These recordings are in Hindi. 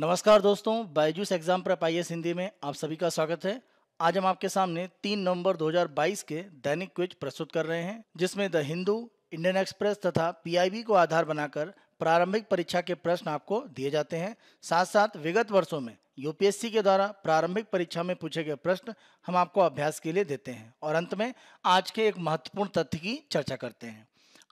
नमस्कार दोस्तों बायजूस एग्जाम पर आई हिंदी में आप सभी का स्वागत है आज हम आपके सामने 3 नवंबर 2022 के दैनिक क्विज प्रस्तुत कर रहे हैं जिसमें द हिंदू इंडियन एक्सप्रेस तथा पीआईबी को आधार बनाकर प्रारंभिक परीक्षा के प्रश्न आपको दिए जाते हैं साथ साथ विगत वर्षों में यूपीएससी के द्वारा प्रारंभिक परीक्षा में पूछे गए प्रश्न हम आपको अभ्यास के लिए देते हैं और अंत में आज के एक महत्वपूर्ण तथ्य की चर्चा करते हैं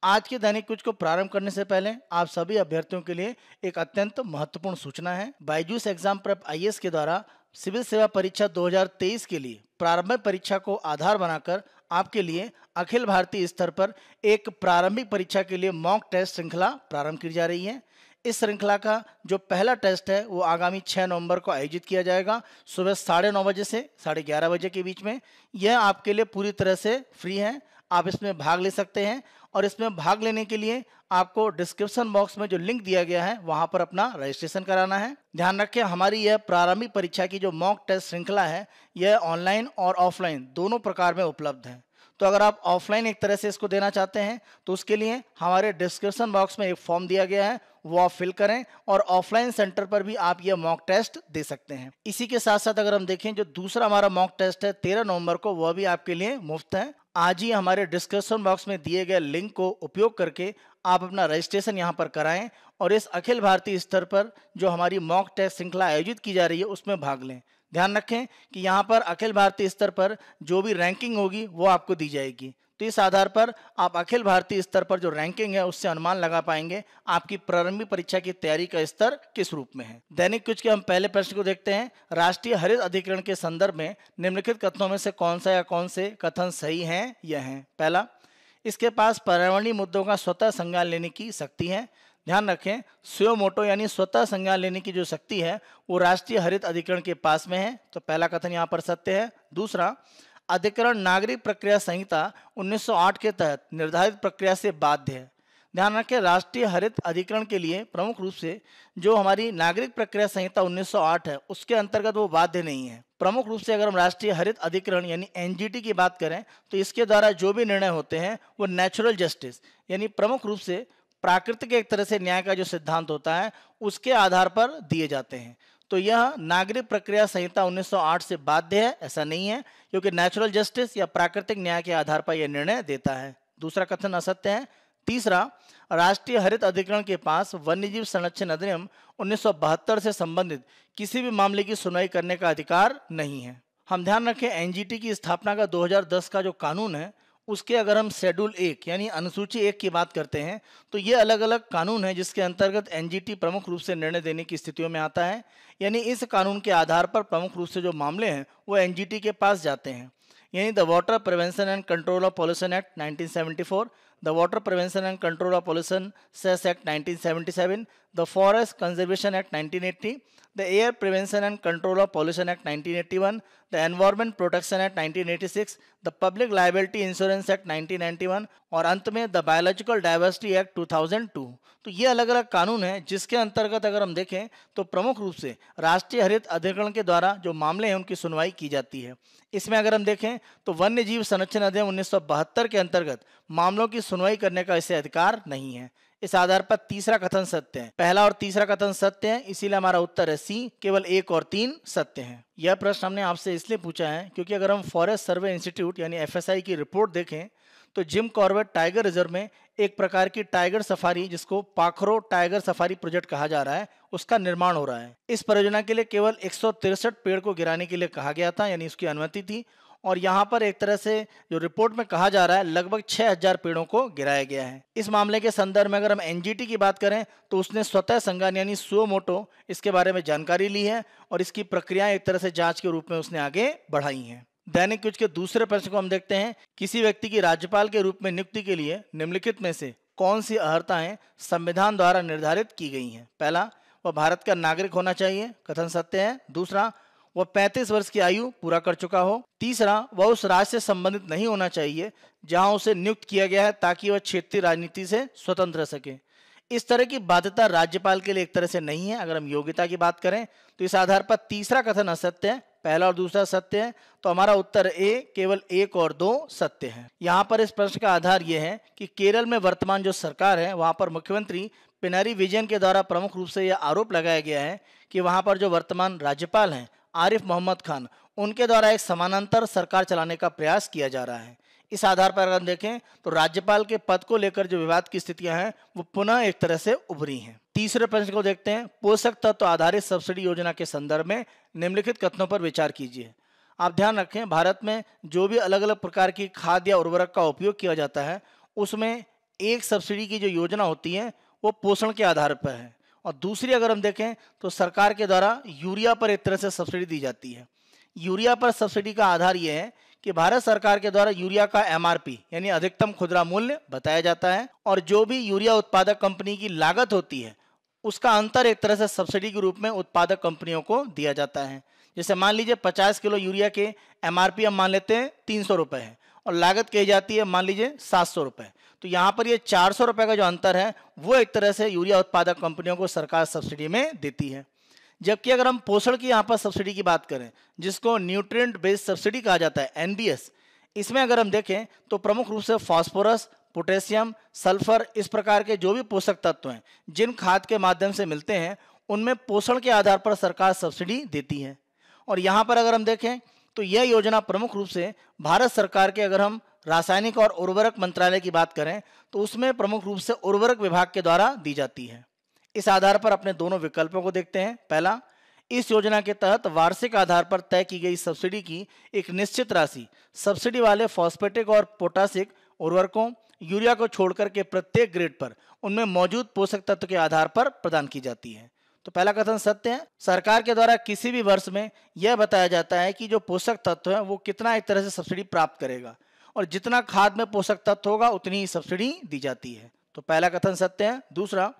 आज के दैनिक कुछ को प्रारंभ करने से पहले आप सभी अभ्यर्थियों के लिए एक अत्यंत महत्वपूर्ण सूचना है बायजूस एग्जाम प्रेप आई के द्वारा सिविल सेवा परीक्षा 2023 के लिए प्रारंभिक परीक्षा को आधार बनाकर आपके लिए अखिल भारतीय स्तर पर एक प्रारंभिक परीक्षा के लिए मॉक टेस्ट श्रृंखला प्रारंभ की जा रही है इस श्रृंखला का जो पहला टेस्ट है वो आगामी 6 नवंबर को आयोजित किया जाएगा सुबह साढ़े नौ बजे से साढ़े ग्यारह बजे के बीच में यह आपके लिए पूरी तरह से फ्री है आप इसमें भाग ले सकते हैं और इसमें भाग लेने के लिए आपको डिस्क्रिप्शन बॉक्स में जो लिंक दिया गया है वहां पर अपना रजिस्ट्रेशन कराना है ध्यान रखें हमारी यह प्रारंभिक परीक्षा की जो मॉक टेस्ट श्रृंखला है यह ऑनलाइन और ऑफलाइन दोनों प्रकार में उपलब्ध है तो अगर आप ऑफलाइन एक तरह से इसको देना चाहते हैं तो उसके लिए हमारे डिस्क्रिप्शन बॉक्स में एक फॉर्म दिया गया है वो आप फिल करें और ऑफलाइन सेंटर पर भी आप ये मॉक टेस्ट दे सकते हैं इसी के साथ साथ अगर हम देखें जो दूसरा हमारा मॉक टेस्ट है तेरह नवंबर को वह भी आपके लिए मुफ्त है आज ही हमारे डिस्क्रिप्शन बॉक्स में दिए गए लिंक को उपयोग करके आप अपना रजिस्ट्रेशन यहाँ पर कराएं और इस अखिल भारतीय स्तर पर जो हमारी मॉक टेस्ट श्रृंखला आयोजित की जा रही है उसमें भाग लें ध्यान रखें कि यहाँ पर अखिल भारतीय स्तर पर जो भी रैंकिंग होगी वो आपको दी जाएगी तो इस आधार पर आप अखिल भारतीय स्तर पर जो रैंकिंग है उससे अनुमान लगा पाएंगे आपकी प्रारंभिक परीक्षा की तैयारी का स्तर किस रूप में है दैनिक कुछ के हम पहले प्रश्न को देखते हैं राष्ट्रीय हरित अधिकरण के संदर्भ में निम्नलिखित कथनों में से कौन सा या कौन से कथन सही है या है पहला इसके पास पर्यावरणीय मुद्दों का स्वतः संज्ञान लेने की शक्ति है ध्यान रखें स्वयं मोटो यानी स्वतः संज्ञान लेने की जो शक्ति है वो राष्ट्रीय हरित अधिकरण के पास में है तो पहला कथन यहाँ पर सत्य है दूसरा अधिकरण नागरिक प्रक्रिया संहिता 1908 के तहत निर्धारित प्रक्रिया से बाध्य है ध्यान रखें राष्ट्रीय हरित अधिकरण के लिए प्रमुख रूप से जो हमारी नागरिक प्रक्रिया संहिता 1908 है उसके अंतर्गत वो बाध्य नहीं है प्रमुख रूप से अगर हम राष्ट्रीय हरित अधिकरण यानी एनजीटी की बात करें तो इसके द्वारा जो भी निर्णय होते हैं वो नेचुरल जस्टिस यानी प्रमुख रूप से प्राकृतिक एक तरह से न्याय का जो सिद्धांत होता है उसके आधार पर दिए जाते हैं तो यह नागरिक प्रक्रिया संहिता 1908 से बाध्य है ऐसा नहीं है क्योंकि नेचुरल जस्टिस या प्राकृतिक न्याय के आधार पर यह निर्णय देता है दूसरा कथन असत्य है तीसरा राष्ट्रीय हरित अधिकरण के पास वन्यजीव संरक्षण अधिनियम 1972 से संबंधित किसी भी मामले की सुनवाई करने का अधिकार नहीं है हम ध्यान रखें एनजीटी की स्थापना का 2010 का जो कानून है उसके अगर हम शेड्यूल एक यानी अनुसूची एक की बात करते हैं तो ये अलग अलग कानून है जिसके अंतर्गत एनजीटी प्रमुख रूप से निर्णय देने की स्थितियों में आता है यानी इस कानून के आधार पर प्रमुख रूप से जो मामले हैं वो एनजीटी के पास जाते हैं यानी the water prevention and control of pollution act 1974 the Water Prevention and Control of Pollution Cess Act 1977, the Forest Conservation Act 1980, the Air Prevention and Control of Pollution Act 1981, the Environment Protection Act 1986, the Public Liability Insurance Act 1991 और अंत में द बायोलॉजिकल डाइवर्सिटी एक्ट 2002 तो ये अलग अलग कानून हैं जिसके अंतर्गत अगर हम देखें तो प्रमुख रूप से राष्ट्रीय हरित अधिकरण के द्वारा जो मामले हैं उनकी सुनवाई की जाती है इसमें अगर हम देखें तो वन्य जीव संरक्षण अधिनियम 1972 के अंतर्गत मामलों की सुनवाई करने का इसे अधिकार नहीं है इस आधार पर तीसरा कथन सत्य है पहला और तीसरा कथन सत्य है इसीलिए हमारा उत्तर है सी केवल एक और तीन सत्य है यह प्रश्न हमने आपसे इसलिए पूछा है क्योंकि अगर हम फॉरेस्ट सर्वे इंस्टीट्यूट यानी एफ की रिपोर्ट देखें तो जिम कॉर्बेट टाइगर रिजर्व में एक प्रकार की टाइगर सफारी जिसको पाखरो टाइगर सफारी प्रोजेक्ट कहा जा रहा है उसका निर्माण हो रहा है इस परियोजना के लिए केवल एक पेड़ को गिराने के लिए कहा गया था यानी उसकी अनुमति थी और यहाँ पर एक तरह से जो रिपोर्ट में कहा जा रहा है लगभग 6000 पेड़ों को गिराया गया है इस मामले के संदर्भ में अगर हम एनजीटी की बात करें तो उसने स्वतः संज्ञान यानी सुओ मोटो इसके बारे में जानकारी ली है और इसकी प्रक्रियाएं एक तरह से जांच के रूप में उसने आगे बढ़ाई हैं दैनिक कुछ के दूसरे प्रश्न को हम देखते हैं किसी व्यक्ति की राज्यपाल के रूप में नियुक्ति के लिए निम्नलिखित में से कौन सी अर्हताएं संविधान द्वारा निर्धारित की गई हैं पहला वह भारत का नागरिक होना चाहिए कथन सत्य है दूसरा वह 35 वर्ष की आयु पूरा कर चुका हो तीसरा वह उस राज्य से संबंधित नहीं होना चाहिए जहां उसे नियुक्त किया गया है ताकि वह क्षेत्रीय राजनीति से स्वतंत्र रह सके इस तरह की बाध्यता राज्यपाल के लिए एक तरह से नहीं है अगर हम योग्यता की बात करें तो इस आधार पर तीसरा कथन असत्य है पहला और दूसरा सत्य है तो हमारा उत्तर ए केवल एक और दो सत्य है यहाँ पर इस प्रश्न का आधार यह है कि केरल में वर्तमान जो सरकार है वहाँ पर मुख्यमंत्री पिनारी विजयन के द्वारा प्रमुख रूप से यह आरोप लगाया गया है कि वहाँ पर जो वर्तमान राज्यपाल हैं आरिफ मोहम्मद खान उनके द्वारा एक समानांतर सरकार चलाने का प्रयास किया जा रहा है इस आधार पर अगर हम देखें तो राज्यपाल के पद को लेकर जो विवाद की स्थितियां हैं वो पुनः एक तरह से उभरी हैं तीसरे प्रश्न को देखते हैं पोषक तत्व तो आधारित सब्सिडी योजना के संदर्भ में निम्नलिखित कथनों पर विचार कीजिए आप ध्यान रखें भारत में जो भी अलग अलग प्रकार की खाद या उर्वरक का उपयोग किया जाता है उसमें एक सब्सिडी की जो योजना होती है वो पोषण के आधार पर है और दूसरी अगर हम देखें तो सरकार के द्वारा यूरिया पर एक तरह से सब्सिडी दी जाती है यूरिया पर सब्सिडी का आधार यह है कि भारत सरकार के द्वारा यूरिया का एमआरपी यानी अधिकतम खुदरा मूल्य बताया जाता है और जो भी यूरिया उत्पादक कंपनी की लागत होती है उसका अंतर एक तरह से सब्सिडी के रूप में उत्पादक कंपनियों को दिया जाता है जैसे मान लीजिए पचास किलो यूरिया के एमआरपी हम मान लेते हैं तीन सौ रुपये है और लागत कही जाती है मान लीजिए सात सौ तो यहां पर ये चार सौ का जो अंतर है वो एक तरह से यूरिया उत्पादक कंपनियों को सरकार सब्सिडी में देती है जबकि अगर हम पोषण की यहाँ पर सब्सिडी की बात करें जिसको न्यूट्रिएंट बेस्ड सब्सिडी कहा जाता है एनबीएस इसमें अगर हम देखें तो प्रमुख रूप से फॉस्फोरस पोटेशियम सल्फर इस प्रकार के जो भी पोषक तत्व हैं जिन खाद के माध्यम से मिलते हैं उनमें पोषण के आधार पर सरकार सब्सिडी देती है और यहाँ पर अगर हम देखें तो यह योजना प्रमुख रूप से भारत सरकार के अगर हम रासायनिक और उर्वरक मंत्रालय की बात करें तो उसमें प्रमुख रूप से उर्वरक विभाग के द्वारा दी जाती है इस आधार पर अपने दोनों विकल्पों को देखते हैं पहला इस योजना के तहत वार्षिक आधार पर तय की गई सब्सिडी की एक निश्चित राशि सब्सिडी वाले फॉस्फेटिक और पोटासिक उर्वरकों यूरिया को छोड़कर के प्रत्येक ग्रेड पर उनमें मौजूद पोषक तत्व के आधार पर प्रदान की जाती है तो पहला कथन सत्य है सरकार के द्वारा किसी भी वर्ष में यह बताया जाता है कि जो पोषक तत्व है वो कितना एक तरह से सब्सिडी प्राप्त करेगा और जितना खाद में पोषक तत्व होगा उतनी ही सब्सिडी दी जाती है तो पहला कथन सत्य है दूसरा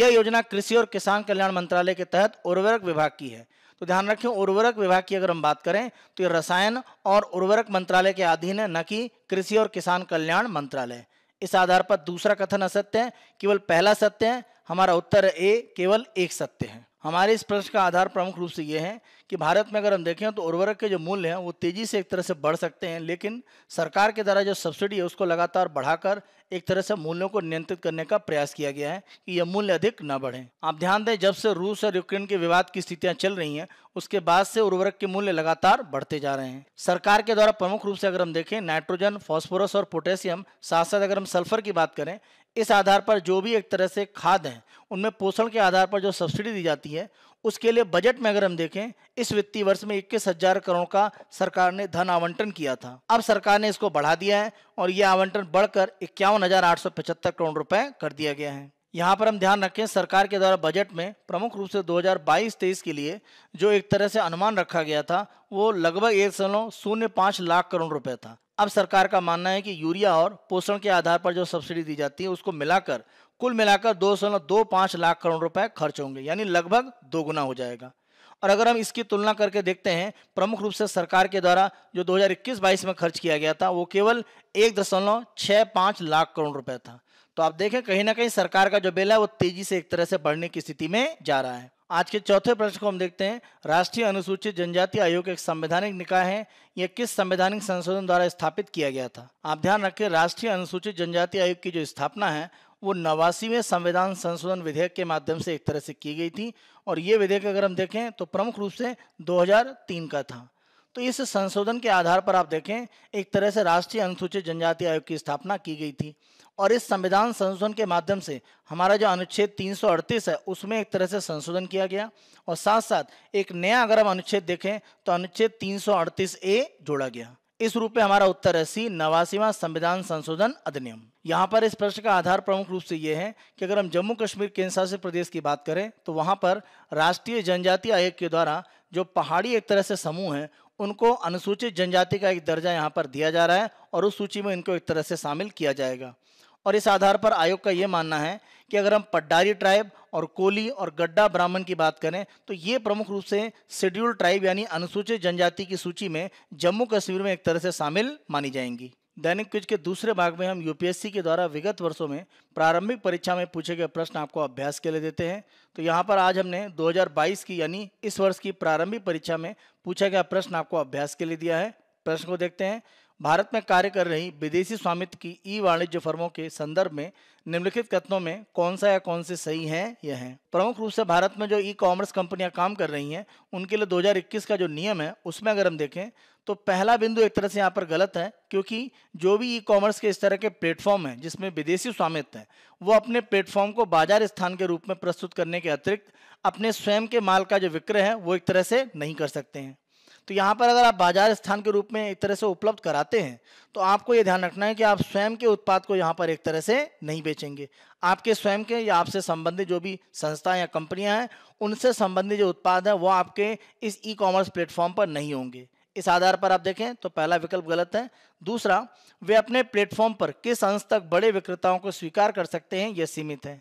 यह योजना कृषि और किसान कल्याण मंत्रालय के तहत उर्वरक विभाग की है तो ध्यान रखें उर्वरक विभाग की अगर हम बात करें तो ये रसायन और उर्वरक मंत्रालय के अधीन है न कि कृषि और किसान कल्याण मंत्रालय इस आधार पर दूसरा कथन असत्य है केवल पहला सत्य है हमारा उत्तर ए केवल एक सत्य है हमारे इस प्रश्न का आधार प्रमुख रूप से ये है कि भारत में अगर हम देखें तो उर्वरक के जो मूल्य हैं वो तेज़ी से एक तरह से बढ़ सकते हैं लेकिन सरकार के द्वारा जो सब्सिडी है उसको लगातार बढ़ाकर एक तरह से मूल्यों को नियंत्रित करने का प्रयास किया गया है कि यह मूल्य अधिक न बढ़े आप ध्यान दें जब से रूस और यूक्रेन के विवाद की स्थितियां चल रही हैं उसके बाद से उर्वरक के मूल्य लगातार बढ़ते जा रहे हैं सरकार के द्वारा प्रमुख रूप से अगर हम देखें नाइट्रोजन फॉस्फोरस और पोटेशियम साथ साथ अगर हम सल्फर की बात करें इस आधार पर जो भी एक तरह से खाद हैं उनमें पोषण के आधार पर जो सब्सिडी दी जाती है उसके लिए बजट में अगर हम देखें इस वित्तीय वर्ष में इक्कीस हजार करोड़ का सरकार ने धन आवंटन किया था अब सरकार ने इसको बढ़ा दिया है और ये आवंटन बढ़कर इक्यावन हजार आठ सौ पचहत्तर करोड़ रुपए कर दिया गया है यहाँ पर हम ध्यान रखें सरकार के द्वारा बजट में प्रमुख रूप से 2022-23 के लिए जो एक तरह से अनुमान रखा गया था वो लगभग एक सौ शून्य पाँच लाख करोड़ रुपए था अब सरकार का मानना है कि यूरिया और पोषण के आधार पर जो सब्सिडी दी जाती है उसको मिलाकर कुल मिलाकर दो दो पाँच लाख करोड़ रुपए खर्च होंगे यानी लगभग दोगुना हो जाएगा और अगर हम इसकी तुलना करके देखते हैं प्रमुख रूप से सरकार के द्वारा जो 2021-22 में खर्च किया गया था वो केवल एक दशमलव छः पाँच लाख करोड़ रुपए था तो आप देखें कहीं ना कहीं सरकार का जो बिल है वो तेजी से एक तरह से बढ़ने की स्थिति में जा रहा है आज के चौथे प्रश्न को हम देखते हैं राष्ट्रीय अनुसूचित जनजाति आयोग एक संवैधानिक निकाय है यह किस संवैधानिक संशोधन द्वारा स्थापित किया गया था आप ध्यान रखें राष्ट्रीय अनुसूचित जनजाति आयोग की जो स्थापना है वो नवासीवें संविधान संशोधन विधेयक के माध्यम से एक तरह से की गई थी और ये विधेयक अगर हम देखें तो प्रमुख रूप से 2003 का था तो इस संशोधन के आधार पर आप देखें एक तरह से राष्ट्रीय अनुसूचित जनजाति आयोग की स्थापना की गई थी और इस संविधान संशोधन के माध्यम से हमारा जो अनुच्छेद 338 है उसमें एक तरह से संशोधन किया गया और साथ साथ एक नया अगर हम अनुच्छेद देखें तो अनुच्छेद 338 ए जोड़ा गया इस रूप में हमारा उत्तर है सी नवासीवा संविधान संशोधन अधिनियम यहाँ पर इस प्रश्न का आधार प्रमुख रूप से ये है कि अगर हम जम्मू कश्मीर केंद्र शासित प्रदेश की बात करें तो वहाँ पर राष्ट्रीय जनजाति आयोग के द्वारा जो पहाड़ी एक तरह से समूह है उनको अनुसूचित जनजाति का एक दर्जा यहाँ पर दिया जा रहा है और उस सूची में इनको एक तरह से शामिल किया जाएगा और इस आधार पर आयोग का यह मानना है कि अगर हम पड्डारी ट्राइब और कोली और गड्ढा ब्राह्मण की बात करें तो ये प्रमुख रूप से शेड्यूल ट्राइब यानी अनुसूचित जनजाति की सूची में जम्मू कश्मीर में एक तरह से शामिल मानी जाएंगी दैनिक क्विज के दूसरे भाग में हम यूपीएससी के द्वारा विगत वर्षों में प्रारंभिक परीक्षा में पूछे गए प्रश्न आपको अभ्यास के लिए देते हैं तो यहाँ पर आज हमने 2022 की यानी इस वर्ष की प्रारंभिक परीक्षा में पूछा गया प्रश्न आपको अभ्यास के लिए दिया है प्रश्न को देखते हैं भारत में कार्य कर रही विदेशी स्वामित्व की ई वाणिज्य फर्मों के संदर्भ में निम्नलिखित कथनों में कौन सा या कौन से सही हैं यह हैं प्रमुख रूप से भारत में जो ई कॉमर्स कंपनियां काम कर रही हैं उनके लिए 2021 का जो नियम है उसमें अगर हम देखें तो पहला बिंदु एक तरह से यहाँ पर गलत है क्योंकि जो भी ई कॉमर्स के इस तरह के प्लेटफॉर्म हैं जिसमें विदेशी स्वामित्व है वो अपने प्लेटफॉर्म को बाजार स्थान के रूप में प्रस्तुत करने के अतिरिक्त अपने स्वयं के माल का जो विक्रय है वो एक तरह से नहीं कर सकते हैं तो यहाँ पर अगर आप बाजार स्थान के रूप में एक तरह से उपलब्ध कराते हैं तो आपको ये ध्यान रखना है कि आप स्वयं के उत्पाद को यहाँ पर एक तरह से नहीं बेचेंगे आपके स्वयं के या आपसे संबंधित जो भी संस्था या कंपनियाँ हैं उनसे संबंधित जो उत्पाद हैं वो आपके इस ई कॉमर्स प्लेटफॉर्म पर नहीं होंगे इस आधार पर आप देखें तो पहला विकल्प गलत है दूसरा वे अपने प्लेटफॉर्म पर किस अंश तक बड़े विक्रेताओं को स्वीकार कर सकते हैं यह सीमित है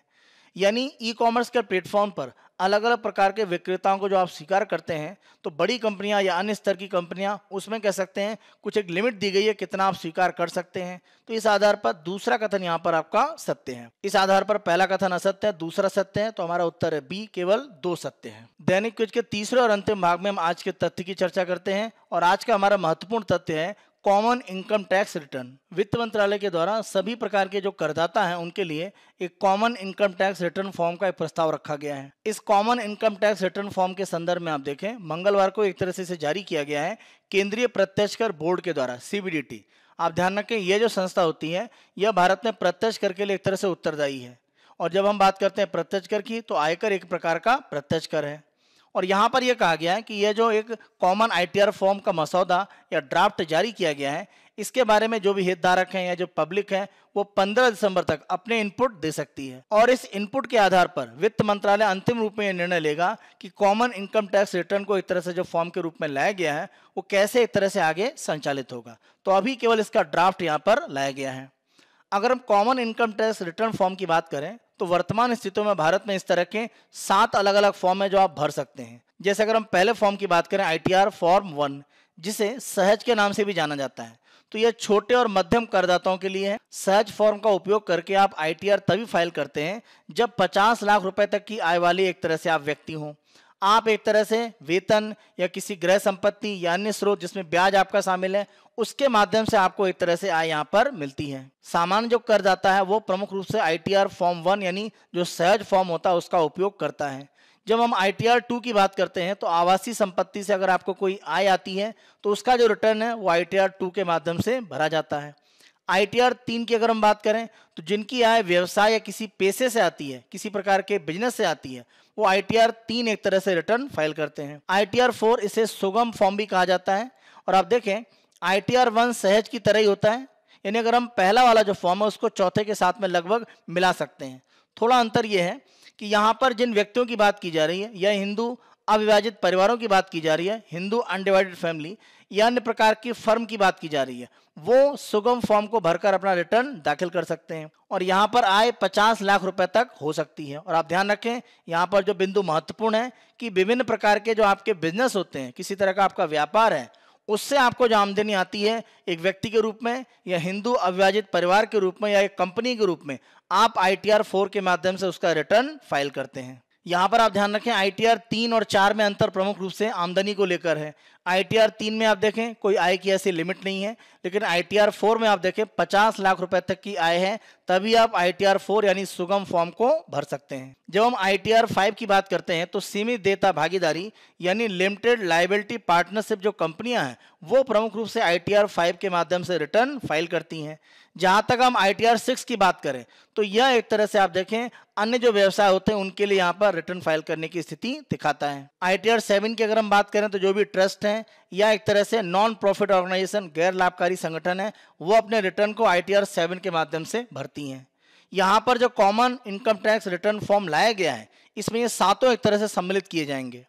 यानी ई कॉमर्स के प्लेटफॉर्म पर अलग अलग प्रकार के विक्रेताओं को जो आप स्वीकार करते हैं तो बड़ी कंपनियां या अन्य स्तर की कंपनियां उसमें कह सकते हैं कुछ एक लिमिट दी गई है कितना आप स्वीकार कर सकते हैं तो इस आधार पर दूसरा कथन यहाँ पर आपका सत्य है इस आधार पर पहला कथन असत्य है दूसरा सत्य है तो हमारा उत्तर है बी केवल दो सत्य है दैनिक कुछ के तीसरे और अंतिम भाग में हम आज के तथ्य की चर्चा करते हैं और आज का हमारा महत्वपूर्ण तथ्य है कॉमन इनकम टैक्स रिटर्न वित्त मंत्रालय के द्वारा सभी प्रकार के जो करदाता हैं उनके लिए एक common income tax return form का एक प्रस्ताव रखा गया है इस common income tax return form के संदर्भ में आप देखें मंगलवार को एक तरह से इसे जारी किया गया है केंद्रीय प्रत्यक्ष कर बोर्ड के द्वारा सीबीडीटी आप ध्यान रखें यह जो संस्था होती है यह भारत में प्रत्यक्ष कर के लिए एक तरह से उत्तरदायी है और जब हम बात करते हैं प्रत्यक्ष कर की तो आयकर एक प्रकार का प्रत्यक्ष कर है और यहाँ पर यह कहा गया है कि यह जो एक कॉमन आईटीआर फॉर्म का मसौदा या ड्राफ्ट जारी किया गया है इसके बारे में जो भी हितधारक हैं या जो पब्लिक है वो 15 दिसंबर तक अपने इनपुट दे सकती है और इस इनपुट के आधार पर वित्त मंत्रालय अंतिम रूप में यह निर्णय लेगा कि कॉमन इनकम टैक्स रिटर्न को एक तरह से जो फॉर्म के रूप में लाया गया है वो कैसे एक तरह से आगे संचालित होगा तो अभी केवल इसका ड्राफ्ट यहाँ पर लाया गया है अगर हम common income tax return form की बात करें तो वर्तमान स्थितियों में भारत में इस तरह के सात अलग अलग फॉर्म है जो आप भर सकते हैं जैसे अगर हम पहले फॉर्म की बात करें आई फॉर्म वन जिसे सहज के नाम से भी जाना जाता है तो यह छोटे और मध्यम करदाताओं के लिए है सहज फॉर्म का उपयोग करके आप आईटीआर तभी फाइल करते हैं जब 50 लाख रुपए तक की आय वाली एक तरह से आप व्यक्ति हों आप एक तरह से वेतन या किसी ग्रह संपत्ति या अन्य स्रोत जिसमें ब्याज आपका शामिल है उसके माध्यम से आपको एक तरह से आय यहाँ पर मिलती है सामान्य जो कर जाता है वो प्रमुख रूप से आईटीआर फॉर्म वन यानी जो सहज फॉर्म होता है उसका उपयोग करता है जब हम आई टी आर टू की बात करते हैं तो आवासीय संपत्ति से अगर आपको कोई आय आती है तो उसका जो रिटर्न है वो आई टी आर टू के माध्यम से भरा जाता है आईटीआर तीन की अगर हम बात करें तो जिनकी आय व्यवसाय या किसी पेशे से आती है किसी प्रकार के बिजनेस से आती है वो आईटीआर तीन एक तरह से रिटर्न फाइल करते हैं आईटीआर फोर इसे सुगम फॉर्म भी कहा जाता है और आप देखें आईटीआर वन सहज की तरह ही होता है यानी अगर हम पहला वाला जो फॉर्म है उसको चौथे के साथ में लगभग मिला सकते हैं थोड़ा अंतर यह है कि यहाँ पर जिन व्यक्तियों की बात की जा रही है या हिंदू अविभाजित परिवारों की बात की जा रही है हिंदू अनडिवाइडेड फैमिली या अन्य प्रकार की फर्म की बात की जा रही है वो सुगम फॉर्म को भरकर अपना रिटर्न दाखिल कर सकते हैं और यहाँ पर आय 50 लाख रुपए तक हो सकती है और आप ध्यान रखें यहाँ पर जो बिंदु महत्वपूर्ण है कि विभिन्न प्रकार के जो आपके बिजनेस होते हैं किसी तरह का आपका व्यापार है उससे आपको जो आमदनी आती है एक व्यक्ति के रूप में या हिंदू अविभाजित परिवार के रूप में या एक कंपनी के रूप में आप आई टी आर फोर के माध्यम से उसका रिटर्न फाइल करते हैं यहां पर आप ध्यान रखें आईटीआर तीन और चार में अंतर प्रमुख रूप से आमदनी को लेकर है आईटीआर तीन में आप देखें कोई आय की ऐसी लिमिट नहीं है लेकिन आईटीआर फोर में आप देखें पचास लाख रुपए तक की आय है तभी आप आई टी आर फोर यानी सुगम फॉर्म को भर सकते हैं जब हम आई टी आर फाइव की बात करते हैं तो सीमित देता भागीदारी यानी लिमिटेड लाइबिलिटी पार्टनरशिप जो कंपनियां हैं वो प्रमुख रूप से आई टी आर फाइव के माध्यम से रिटर्न फाइल करती हैं जहां तक हम आई टी आर सिक्स की बात करें तो यह एक तरह से आप देखें अन्य जो व्यवसाय होते हैं उनके लिए यहाँ पर रिटर्न फाइल करने की स्थिति दिखाता है आई टी आर सेवन की अगर हम बात करें तो जो भी ट्रस्ट हैं या एक तरह से नॉन प्रॉफिट ऑर्गेनाइजेशन गैर लाभकारी संगठन है वो अपने रिटर्न को आई टी आर सेवन के माध्यम से भरती हैं यहाँ पर जो common income tax return form लाया गया है इसमें ये सातों एक तरह से सम्मिलित किए जाएंगे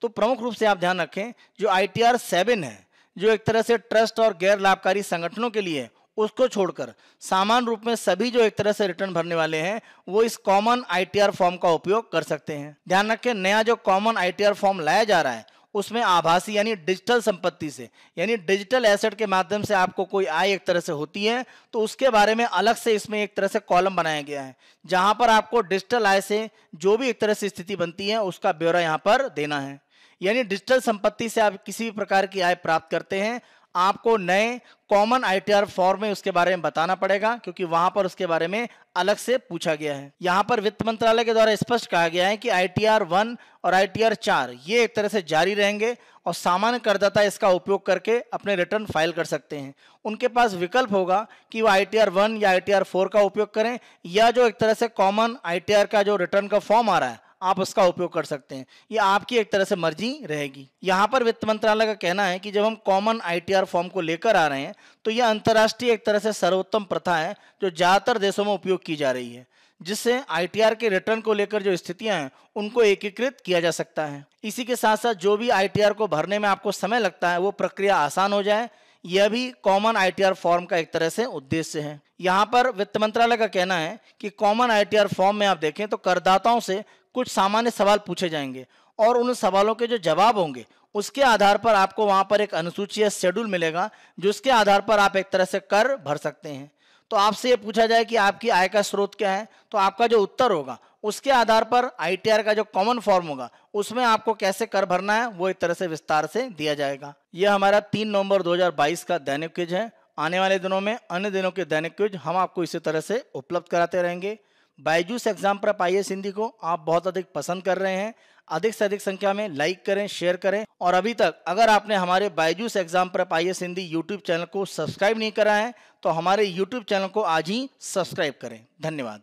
तो प्रमुख रूप से आप ध्यान रखें जो आई टी आर सेवन है जो एक तरह से ट्रस्ट और गैर लाभकारी संगठनों के लिए उसको छोड़कर सामान्य रूप में सभी जो एक तरह से रिटर्न भरने वाले हैं वो इस कॉमन आईटीआर फॉर्म का उपयोग कर सकते हैं ध्यान रखें नया जो कॉमन आईटीआर फॉर्म लाया जा रहा है उसमें आभासी यानी डिजिटल संपत्ति से यानी डिजिटल एसेट के माध्यम से आपको कोई आय एक तरह से होती है तो उसके बारे में अलग से इसमें एक तरह से कॉलम बनाया गया है जहां पर आपको डिजिटल आय से जो भी एक तरह से स्थिति बनती है उसका ब्यौरा यहाँ पर देना है यानी डिजिटल संपत्ति से आप किसी भी प्रकार की आय प्राप्त करते हैं आपको नए कॉमन आईटीआर फॉर्म में उसके बारे में बताना पड़ेगा क्योंकि वहां पर उसके बारे में अलग से पूछा गया है यहां पर वित्त मंत्रालय के द्वारा स्पष्ट कहा गया है कि आईटीआर वन और आईटीआर चार ये एक तरह से जारी रहेंगे और सामान्य करदाता इसका उपयोग करके अपने रिटर्न फाइल कर सकते हैं उनके पास विकल्प होगा कि वो आई टी या आई टी का उपयोग करें या जो एक तरह से कॉमन आई का जो रिटर्न का फॉर्म आ रहा है आप उसका उपयोग कर सकते हैं ये आपकी एक तरह से मर्जी रहेगी यहाँ पर वित्त मंत्रालय का कहना है कि जब हम कॉमन आईटीआर फॉर्म को लेकर आ रहे हैं तो यह अंतर्राष्ट्रीय एक तरह से सर्वोत्तम प्रथा है जो ज़्यादातर देशों में उपयोग की जा रही है जिससे आईटीआर के रिटर्न को लेकर जो स्थितियां हैं उनको एकीकृत किया जा सकता है इसी के साथ साथ जो भी आईटीआर को भरने में आपको समय लगता है वो प्रक्रिया आसान हो जाए यह भी कॉमन आईटीआर फॉर्म का एक तरह से उद्देश्य है यहाँ पर वित्त मंत्रालय का कहना है कि कॉमन आईटीआर फॉर्म में आप देखें तो करदाताओं से कुछ सामान्य सवाल पूछे जाएंगे और उन सवालों के जो जवाब होंगे उसके आधार पर आपको वहां पर एक अनुसूची या शेड्यूल मिलेगा जिसके आधार पर आप एक तरह से कर भर सकते हैं तो आपसे ये पूछा जाए कि आपकी आय का स्रोत क्या है तो आपका जो उत्तर होगा उसके आधार पर आईटीआर का जो कॉमन फॉर्म होगा उसमें आपको कैसे कर भरना है वो एक तरह से विस्तार से दिया जाएगा यह हमारा तीन नवंबर 2022 का दैनिक क्विज है आने वाले दिनों में अन्य दिनों के दैनिक क्विज हम आपको इसी तरह से उपलब्ध कराते रहेंगे बायजूस एग्जाम पर पाइए सिंधी को आप बहुत अधिक पसंद कर रहे हैं अधिक से अधिक संख्या में लाइक करें शेयर करें और अभी तक अगर आपने हमारे बायजूस एग्जाम पर पाइए सिंधी यूट्यूब चैनल को सब्सक्राइब नहीं करा है तो हमारे यूट्यूब चैनल को आज ही सब्सक्राइब करें धन्यवाद